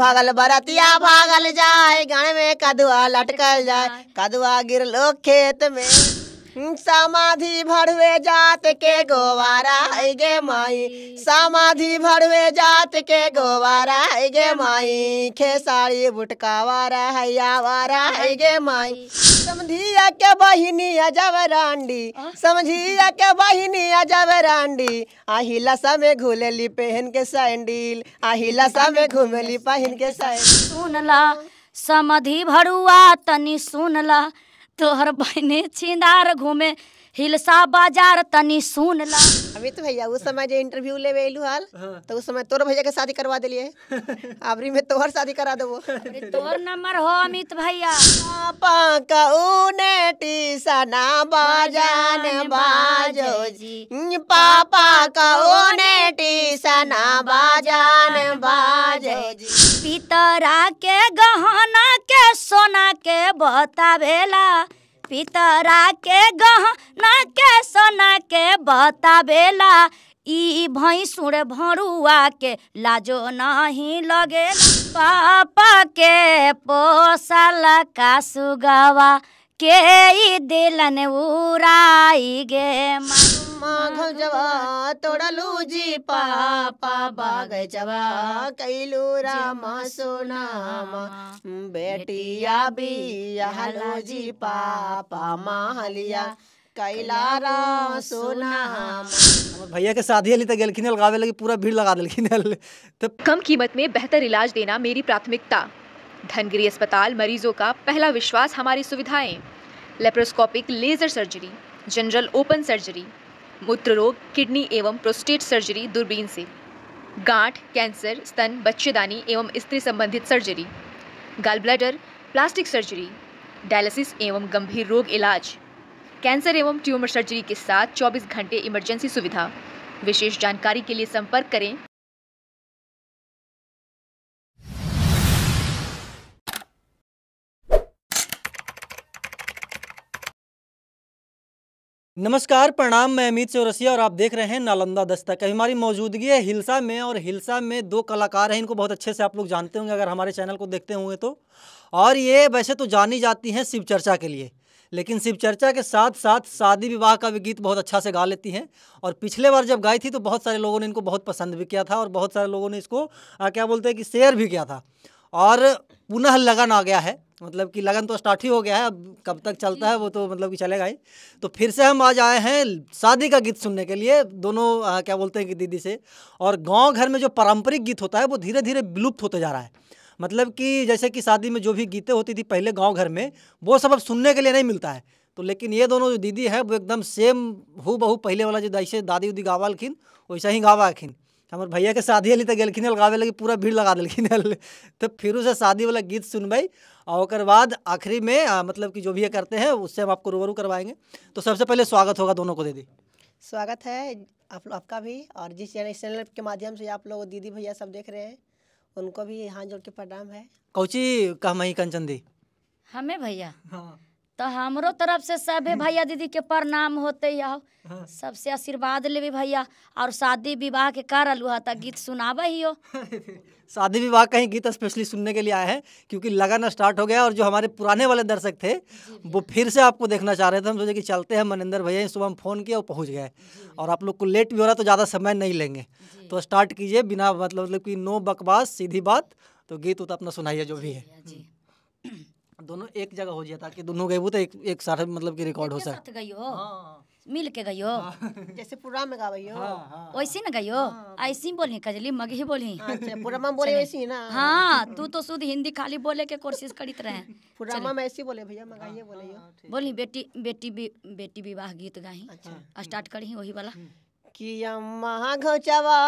भागल बरतिया भागल जाए गाने में कदुआ लटकल जाए कदुआ गिरलो खेत में समाधि भरवे जात के गोवारा गे माई समाधि भरवे जात के गोवारा गे माई खेसारी बुटकावा है गे माई समझिया के बहिनी अजब रांडी समझिया के बहिनी अजब रांडी आही लसा में पहन के सैंडील आही लसा में पहन के सैंडील सुनला समाधि भरुआ तनी सुनला तोहर बहने छिंदार घूमे हिलसा बाजार तनी सुन ला अभी तो भैया उस समय जो इंटरव्यू ले एलू हाल हाँ। तो उस समय तोर भैया के शादी करवा दिलिए आबरी में तोहर शादी करा देबो तोर नंबर हो अमित भैया पापा का ऊने टीसना बाजान बाजो जी पापा का ऊने टीसना बाजान बाजो जी पितरा के गहन सोना के बतावेला पितरा के गहना के सोना के बता ई भैंसुर भरुआ के लाजो नहीं लगे पापा के पोसल का सुगवा के दिलन ಊರಾಯಿಗೆ ಮಾಘವ ತೊಡಲು ಜಿ ಪಾಪ ಬಾಗಜವ ಕೈಲು ರಾಮ ಸುನಾಮ ಬೇಟಿಯ ಬಿಯಲು ಜಿ ಪಾಪ ಮಾಲಿಯ कैलारा सोना भैया के शादी हली तक लगी पूरा भीड़ लगा दिल कम कीमत में बेहतर इलाज देना मेरी प्राथमिकता धनगिरी अस्पताल मरीजों का पहला विश्वास हमारी सुविधाएं laparoscopic laser surgery general open surgery मूत्र रोग किडनी एवं प्रोस्टेट सर्जरी दूरबीन से गांठ कैंसर स्तन बच्चेदानी एवं स्त्री संबंधित सर्जरी गाल ब्लडर प्लास्टिक सर्जरी डायलिसिस एवं गंभीर रोग इलाज कैंसर एवं ट्यूमर सर्जरी के साथ 24 घंटे इमरजेंसी सुविधा विशेष जानकारी के लिए संपर्क करें नमस्कार प्रणाम मैं अमित चौरसिया और आप देख रहे हैं नालंदा दस्तक हमारी मौजूदगी है हिलसा में और हिलसा में दो कलाकार हैं इनको बहुत अच्छे से आप लोग जानते होंगे अगर हमारे चैनल को देखते होंगे तो और ये वैसे तो जानी जाती हैं शिव चर्चा के लिए लेकिन शिव चर्चा के साथ साथ शादी विवाह का भी गीत बहुत अच्छा से गा लेती हैं और पिछले बार जब गाई थी तो बहुत सारे लोगों ने इनको बहुत पसंद भी किया था और बहुत सारे लोगों ने इसको क्या बोलते हैं कि शेयर भी किया था और पुनः लगन आ गया है मतलब कि लगन तो स्टार्ट ही हो गया है अब कब तक चलता है वो तो मतलब कि चलेगा ही तो फिर से हम आज आए हैं शादी का गीत सुनने के लिए दोनों आ, क्या बोलते हैं कि दीदी से और गांव घर में जो पारंपरिक गीत होता है वो धीरे धीरे विलुप्त होते जा रहा है मतलब कि जैसे कि शादी में जो भी गीतें होती थी पहले गाँव घर में वो सब अब सुनने के लिए नहीं मिलता है तो लेकिन ये दोनों जो दीदी है वो एकदम सेम हु बहू पहले वाला जो जैसे दादी उदी गावा वैसा ही गावाखिन हमार भैया के शादी अली तो गलखिन गावे लगी पूरा भीड़ लगा दिलखिन तो फिर से शादी वाला गीत सुनबई और उसके बाद आखिरी में आ, मतलब कि जो भी ये करते हैं उससे हम आपको रूबरू करवाएंगे तो सबसे पहले स्वागत होगा दोनों को दीदी स्वागत है आप आपका भी और जिस चैनल चैनल के माध्यम से आप लोग दीदी भैया सब देख रहे हैं उनको भी हाथ जोड़ के प्रणाम है कौची कहमही कंचन दी हमें भैया हाँ तो हमरो तरफ से सभी भैया दीदी के प्रणाम होते हो हाँ। सबसे आशीर्वाद ले भैया और शादी विवाह के कर अलू था गीत सुनाब ही हो शादी विवाह का ही गीत स्पेशली सुनने के लिए आए हैं क्योंकि लगन स्टार्ट हो गया और जो हमारे पुराने वाले दर्शक थे वो फिर से आपको देखना चाह रहे थे हम सोचे कि चलते हैं मनिंदर भैया सुबह हम फ़ोन किया और पहुँच गए और आप लोग को लेट भी हो रहा तो ज़्यादा समय नहीं लेंगे तो स्टार्ट कीजिए बिना मतलब कि नो बकवास सीधी बात तो गीत उत अपना सुनाइए जो भी है दोनों एक जगह हो जाए ताकि दोनों गए तो एक एक साथ मतलब कि रिकॉर्ड हो सके गई हो हाँ। मिल के गई हो हाँ। जैसे पूरा में गावे हो हाँ, वैसे ना गई हो ही बोली कजली मगे मगही बोली अच्छा, पूरा में बोले वैसी ना हां तू तो शुद्ध हिंदी खाली बोले के कोशिश करित रहे पूरा में ऐसे बोले भैया मगाइए बोले हो बोली बेटी बेटी बेटी विवाह गीत गाही अच्छा स्टार्ट करही वही वाला हम्म। कि तोड़ा घोचवा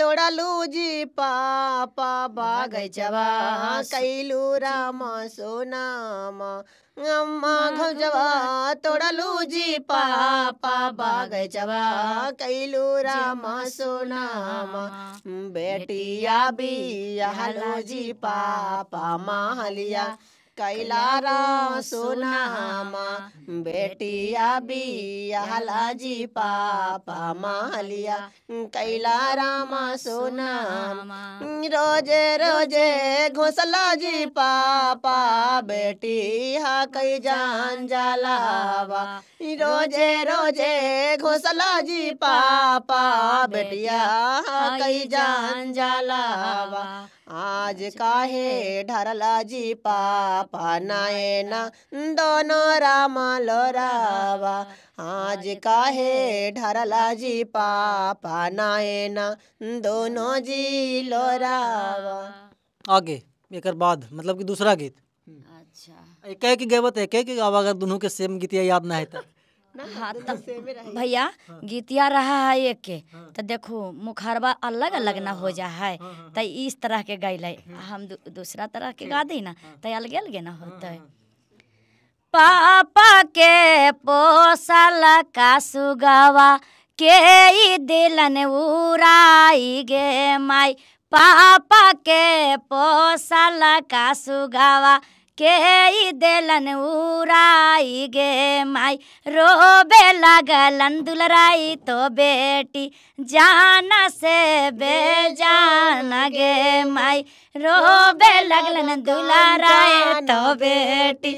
तोड़लू जी पापा बागचवा कैलू राम सोनाम अम्मा घोचवा तोड़लू जी पापा बागचवा कैलू राम सोनाम बेटिया बिया जी पापा माहलिया कैलारा सुनामा बेटिया बियाला जी पापा मालिया कैला रामा सुनामा रोजे रोजे घोसला जी पापा बेटिया कई जान जलावा रोजे रोजे घोसला जी पापा बेटिया कई जान जलावा आज काहे ढरला जी पापा ना दोनों राम लोरावा आज काहे ढरला जी पापा ना दोनों जी लोरावा आगे एक बाद मतलब कि दूसरा गीत अच्छा एक एक गेवत है एक के अगर दोनों के सेम गीत याद ना है हाँ, तो भैया हाँ। गीतिया रहा है एक के हाँ। तो देखो मुखरबा अलग अलग ना हो जा है तो इस तरह के गैल हम दूसरा तरह के गा दी ना तो अलगे अलगे ना होते पापा के पोसल का सुगवा के दिलन उराई गे माई पापा के पोसल का सुगवा के दलन उराई गे माई रोबे लगलन दुलराई तो बेटी जान से बेजान गे माई रोबे लगलन दुलराई तो बेटी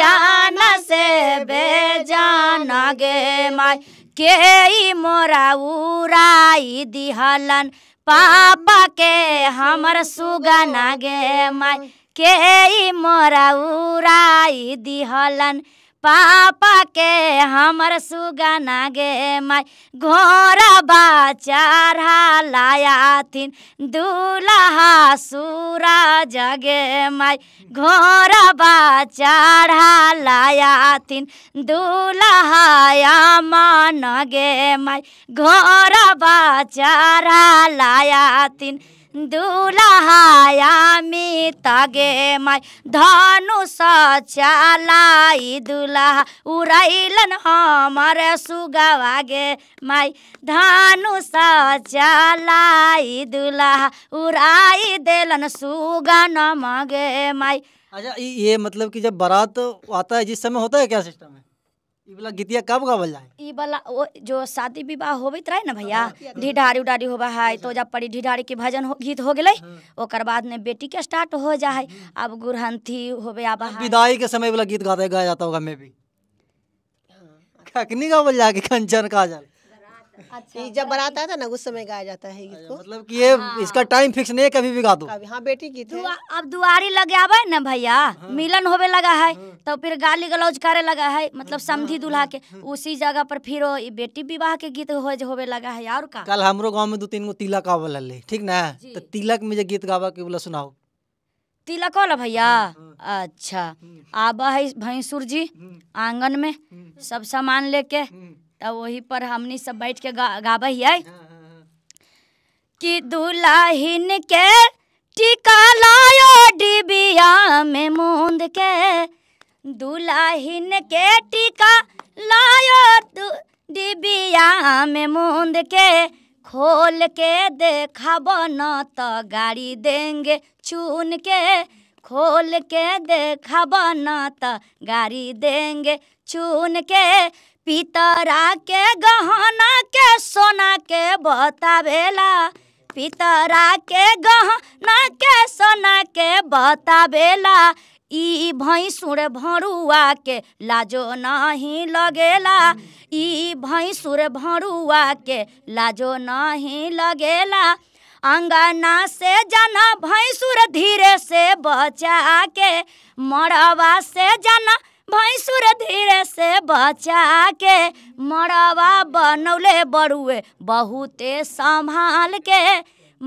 जान से बेजान गे माई के मोरा उराई दिहलन पापा के हमर सुगना गे माई के मोरा उड़ाई दिहलन पापा के हमर सुगना गे माई घोरा बाचारा लायाथिन दूल्हा सूरा जगे माई घोरा बाचारा लायाथिन दूल्हा मन गे माई घोरा बाचारा लायाथिन दुलहायामी तगे माई धनु चालाई दुलहा उड़ैलन हमार सुगवा गे माई धनुष सचालाई दुलहा उड़ाई देलन सुगन मगे माई अच्छा ये मतलब कि जब बारात आता है जिस समय होता है क्या सिस्टम है ई वाला गीतिया कब गावल जाए ई वाला वो जो शादी विवाह होबित रहे ना भैया हाँ, हाँ, हाँ। ढिढारी उडारी होबा है अच्छा। तो जब पड़ी ढिढारी के भजन हो, गीत हो गेले ओकर बाद में बेटी के स्टार्ट हो जा है अब गुरहंती होबे आबा है विदाई के समय वाला गीत गाते गाया जाता होगा मैं भी कखनी गावल जाके कंचन काजल अच्छा जब बारात आता है तो ना उस समय गाया जाता है गीत अच्छा, को मतलब कि ये हाँ। इसका टाइम फिक्स नहीं है कभी भी गा दो हाँ बेटी गीत तो। दुआ, अब दुआरी लगे लगावे ना भैया हाँ। मिलन होवे लगा है हाँ। तो फिर गाली गलौज करे लगा है मतलब हाँ, समझी हाँ, दुल्हा हाँ, के उसी जगह पर फिर बेटी विवाह के गीत होवे लगा है और कल हमरो गाँव में दो तीन गो तिलक आवल हल ठीक न तो तिलक में जो गीत गावा के बोला सुनाओ तिलक वाला भैया अच्छा आबा है भैंसुर जी आंगन में सब सामान लेके तो वही पर हमने सब बैठ के गा, गाबा हाँ, हाँ, हाँ। कि दुलाहिन के टीका लायो डिबिया में मूंद के दुलाहिन के टीका लायो डिबिया में मूंद के खोल के देखा बना तो गाड़ी देंगे चुन के खोल के देखा बनाता गाड़ी देंगे चुन के पितरा के गहना के सोना के बतावेला पितरा के गहना के सोना के बतावेला ई भैंसुर भरुआ के लाजो नहीं लगेला ई भैंसुर भरुआ के लाजो नहीं लगेला अंगना से जना भैंसुर धीरे से बचा के मरवा से जना भैंसुर धीरे से बचा के मरवा बनौले बड़ुए बहुते संभाल के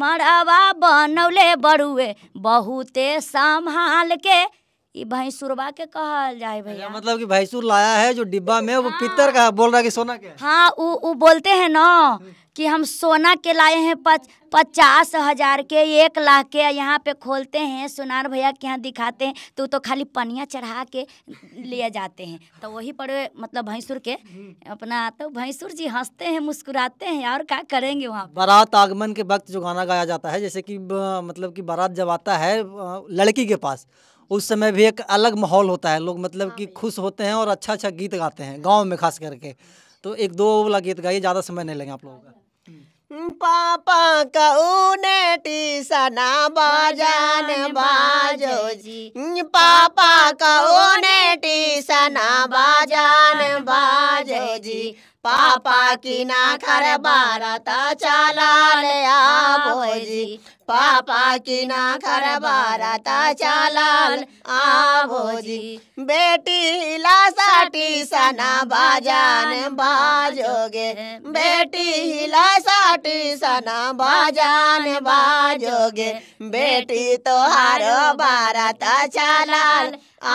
मरवा बनौले बड़ुए बहुते संभाल के भैंसुरबा के कहल जाए भैया मतलब कि भैंसुर लाया है जो डिब्बा में वो हाँ। पितर का बोल रहा है कि सोना के हाँ वो बोलते हैं ना हम्म। कि हम सोना के लाए हैं पच पचास हजार के एक लाख के यहाँ पे खोलते हैं सोनार भैया के यहाँ दिखाते हैं तो तो खाली पनिया चढ़ा के लिए जाते हैं तो वही पर मतलब भैंसुर के अपना तो भैंसुर जी हंसते हैं मुस्कुराते हैं और क्या करेंगे वहाँ बारात आगमन के वक्त जो गाना गाया जाता है जैसे कि मतलब कि बारात जब आता है लड़की के पास उस समय भी एक अलग माहौल होता है लोग मतलब कि हाँ खुश होते हैं और अच्छा अच्छा गीत गाते हैं गाँव में खास करके तो एक दो वाला गीत गाइए ज़्यादा समय नहीं लगे आप लोगों का पापा कऊने टीसना बजान बाजो जी पापा कऊने टीसना बजान बाजो जी पापा की ना कर बारता चला रे आभोजी पापा की ना कर बारता चला आभोजी बेटी लासाटी सना बाजान बाजोगे बेटी लासाटी सना बाजान बाजोगे बेटी तो हारो बारता चला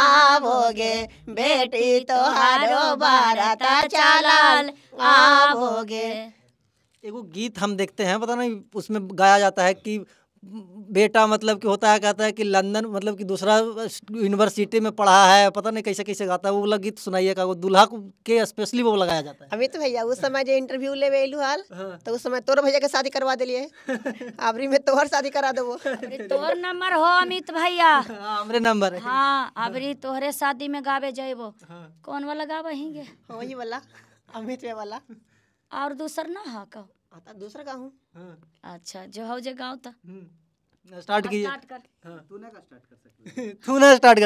आवोगे बेटी तो हारो बाराता चालाल आवोगे एगो गीत हम देखते हैं पता नहीं उसमें गाया जाता है कि बेटा मतलब कि होता है कहता है कि लंदन मतलब कि दूसरा यूनिवर्सिटी में पढ़ा है पता नहीं कैसे कैसे गाता है वो वाला गीत सुनाइए का वो दूल्हा के स्पेशली वो लगाया जाता है अभी तो भैया उस समय जो इंटरव्यू ले हाल हाँ। तो उस समय तोर भैया के शादी करवा दिलिए आबरी में तोहर शादी करा देबो तोहर नंबर हो अमित भैया हमरे हाँ, नंबर हाँ आबरी तोहरे शादी में गावे जेबो हाँ। कौन वाला गावे हिंगे हाँ, वही वाला अमित वाला और दूसर ना हाँ का दूसरा गाँव अच्छा जो हो जो गाँव था स्टार्ट कीजिए स्टार्ट कर तू ना स्टार्ट कर सकते तू ना स्टार्ट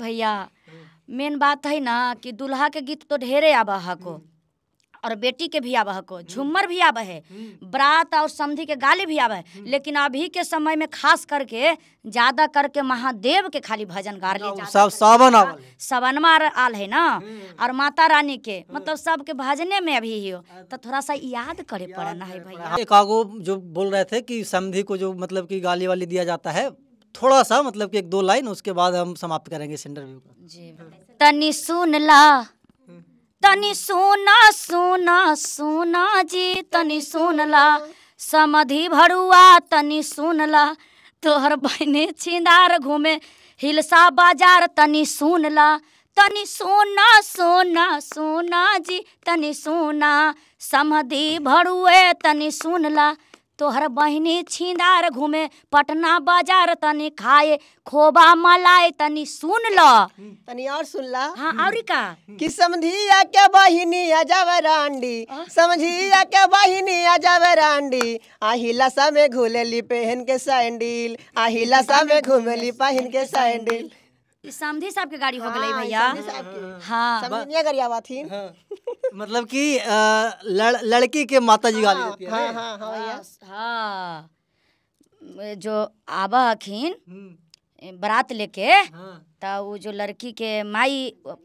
भैया हाँ। मेन बात है ना कि दुल्हा के गीत तो ढेरे आवा हको हम्म। और बेटी के भी आवा को हम्म। झुमर भी आवा है हम्म। बरात और समधि के गाली भी आवा है हम्म। लेकिन अभी के समय में खास करके ज्यादा करके महादेव के खाली भजन गार ले हाँ, सब सावन हाँ, सवनमा आल है ना और माता रानी के मतलब सबके भजने में अभी ही हो तो थोड़ा सा याद करे पड़ना है भैया एक आगो जो बोल रहे थे की समधि को जो मतलब की गाली वाली दिया जाता है थोड़ा सा मतलब कि एक दो लाइन उसके बाद हम समाप्त करेंगे इस इंटरव्यू का जी तनी सुन ला तनि सुना सुना सुना जी तनि सुनला समधि भरुआ तनि सुनला तोहर बहने छिंदार घूमे हिलसा बाजार तनी सुनला तनि सोना सोना सोना जी तनि सोना समधि भरुए तनि सुनला तोहर बहनी छिंदार घूमे पटना बाजार तनी खाए खोबा मलाए तनी सुन लो हम्म, तनी और सुन ला हाँ हम्म। और का हम्म। कि समझी समझिया के बहिनी अजवरांडी समझिया के जावे रांडी आहिला समे घुले ली पहन के सैंडल आहिला समे में ली पहन के सैंडल समझी साहब के गाड़ी हो हाँ, गई भैया हाँ समझिया गरियावा थी हाँ। मतलब कि लड़, लड़की के माता जी गाली हाँ, देती है हाँ, हाँ हाँ हाँ भैया हाँ, हाँ। जो आबा अखीन हम्म। बारात लेके हाँ तो वो जो लड़की के माई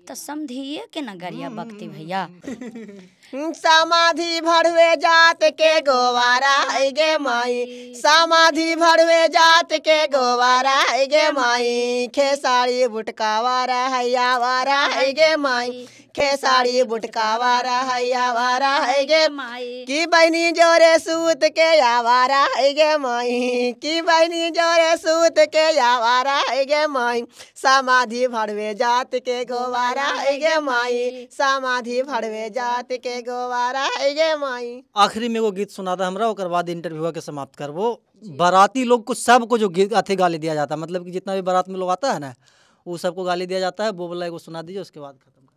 तो समझिए के ना गरिया हम्म, भक्ति हम्म, भैया हम्म। समाधि भरवे जात के गोवारा गे माई समाधि भरवे जात के गोवारा गे माई खेसारी बुटका वारा हैया वारा गे माई खेसारी बुटका वारा हैया वारा गे माई की बहनी जोरे सूत के आवारा गे माई की बहनी जोरे सूत के आवारा गे माई सम समाधि भड़वे जात के गोवारा गे माई समाधि भड़वे जात के गोवारा गे माई आखिरी में वो गीत सुना था हमारा और बाद इंटरव्यू के समाप्त कर वो बाराती लोग को सबको जो गीत अथे गाली दिया जाता है मतलब कि जितना भी बारात में लोग आता है ना वो सबको गाली दिया जाता है वो बोला सुना दीजिए उसके बाद खत्म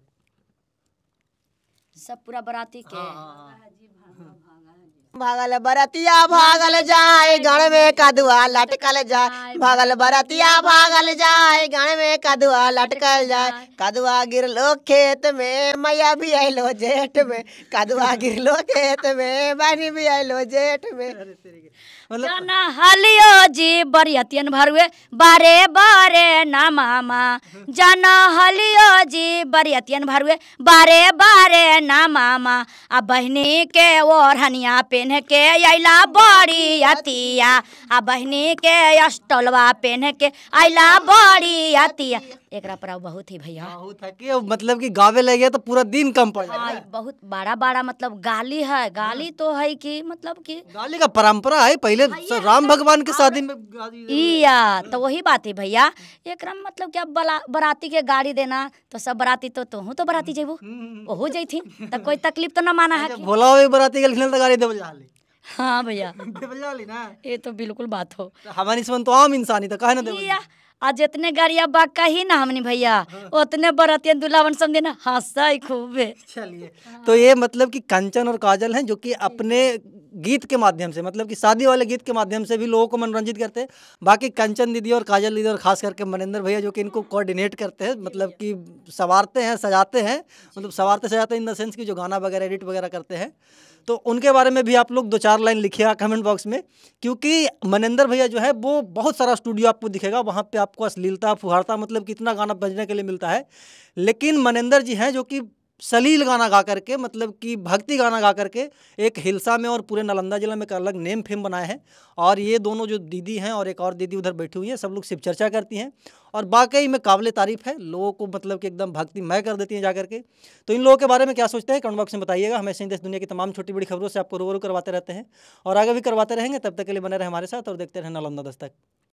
सब पूरा बाराती के हाँ।, हाँ, हाँ। भागल बरतिया भागल जाए गण में कदुआ लटकल जाए भागल बरतिया भागल जाए गण में कदुआ लटकल जाए कदुआ गिरलो खेत में मैया भी अलो जेठ में कदुआ गिरलो खेत में बनी भी अलो जेठ में मतलब हलियो जी बरियतियन भरुए बारे बारे ना मामा जन जी बरियतियन भरुए बारे बारे ना मामा आ बहनी के ओढ़निया पहन के अला अतिया आ बहनी के अस्टलवा पहन के अला अतिया एक बहुत ही भैया के मतलब कि गावे लगे तो पूरा दिन कम पड़ जाए हाँ, बहुत बड़ा बड़ा मतलब गाली है गाली हाँ। तो है कि मतलब कि गाली का परंपरा है पहले पहले राम भगवान के शादी में या तो वही बात है भैया एक क्रम मतलब क्या बराती के गाड़ी देना तो सब बराती तो तुह तो बराती जेबू हम्म, हम्म, हम्म। ओहू थी तो कोई तकलीफ तो ना माना अच्छा, है भोला बराती के तो गाड़ी देबल हां भैया ना ये तो बिल्कुल बात हो तो हमारी सुन तो आम इंसान ही तो कहे ना आज जितने गाड़िया बाग का ही ना हमने भैया उतने हाँ। बरतिया दुलावन समझे ना हाँ ही खूब है चलिए तो ये मतलब कि कंचन और काजल हैं जो कि अपने गीत के माध्यम से मतलब कि शादी वाले गीत के माध्यम से भी लोगों को मनोरंजित करते हैं बाकी कंचन दीदी और काजल दीदी और खास करके मनिंदर भैया जो कि इनको कोऑर्डिनेट करते हैं मतलब कि संवारते हैं सजाते हैं मतलब संवारते सजाते हैं इन द सेंस कि जो गाना वगैरह एडिट वगैरह करते हैं तो उनके बारे में भी आप लोग दो चार लाइन लिखिएगा कमेंट बॉक्स में क्योंकि मनिंदर भैया जो है वो बहुत सारा स्टूडियो आपको दिखेगा वहाँ पर आपको अश्लीलता फुहारता मतलब कितना गाना बजने के लिए मिलता है लेकिन मनिंदर जी हैं जो कि सलील गाना गा करके मतलब कि भक्ति गाना गा करके एक हिलसा में और पूरे नालंदा जिला में एक अलग नेम फेम बनाए हैं और ये दोनों जो दीदी हैं और एक और दीदी उधर बैठी हुई हैं सब लोग शिव चर्चा करती हैं और वाकई में काबिल तारीफ़ है लोगों को मतलब कि एकदम भक्ति मय कर देती हैं जा करके तो इन लोगों के बारे में क्या सोचते हैं कमेंट बॉक्स में बताइएगा हमेशा देश दुनिया की तमाम छोटी बड़ी खबरों से आपको रूबरू करवाते रहते हैं और आगे भी करवाते रहेंगे तब तक के लिए बने रहे हमारे साथ और देखते रहे नालंदा दस्तक